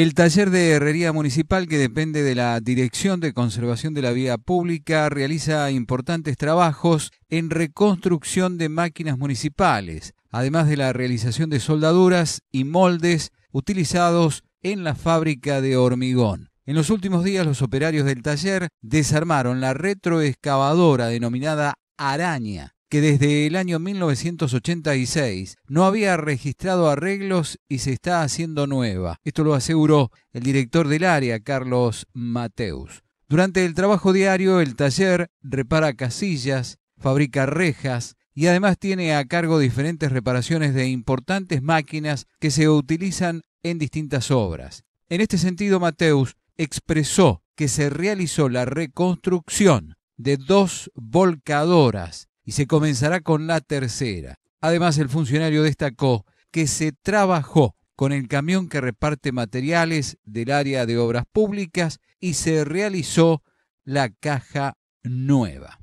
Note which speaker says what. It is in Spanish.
Speaker 1: El taller de herrería municipal, que depende de la Dirección de Conservación de la Vía Pública, realiza importantes trabajos en reconstrucción de máquinas municipales, además de la realización de soldaduras y moldes utilizados en la fábrica de hormigón. En los últimos días los operarios del taller desarmaron la retroexcavadora denominada araña, que desde el año 1986 no había registrado arreglos y se está haciendo nueva. Esto lo aseguró el director del área, Carlos Mateus. Durante el trabajo diario, el taller repara casillas, fabrica rejas, y además tiene a cargo diferentes reparaciones de importantes máquinas que se utilizan en distintas obras. En este sentido, Mateus expresó que se realizó la reconstrucción de dos volcadoras y se comenzará con la tercera. Además, el funcionario destacó que se trabajó con el camión que reparte materiales del área de obras públicas y se realizó la caja nueva.